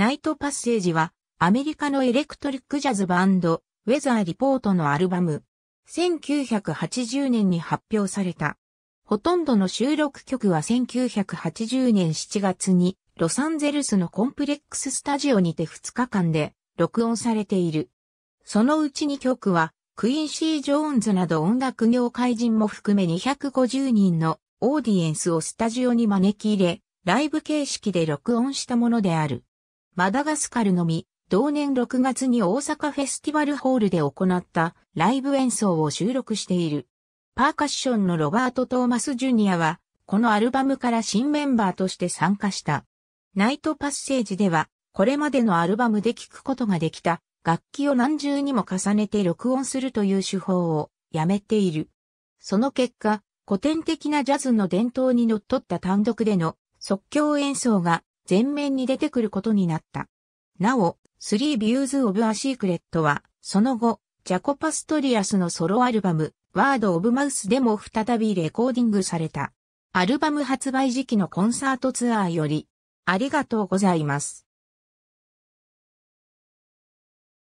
ナイトパッセージは、アメリカのエレクトリックジャズバンド、ウェザーリポートのアルバム。1980年に発表された。ほとんどの収録曲は1980年7月に、ロサンゼルスのコンプレックススタジオにて2日間で録音されている。そのうち2曲は、クインシー・ジョーンズなど音楽業界人も含め250人のオーディエンスをスタジオに招き入れ、ライブ形式で録音したものである。マダガスカルのみ、同年6月に大阪フェスティバルホールで行ったライブ演奏を収録している。パーカッションのロバート・トーマス・ジュニアは、このアルバムから新メンバーとして参加した。ナイトパッセージでは、これまでのアルバムで聴くことができた楽器を何重にも重ねて録音するという手法をやめている。その結果、古典的なジャズの伝統にのっとった単独での即興演奏が前面に出てくることになった。なお、3ービューズ・オブ・ア・シークレットは、その後、ジャコパストリアスのソロアルバム、ワード・オブ・マウスでも再びレコーディングされた。アルバム発売時期のコンサートツアーより、ありがとうございます。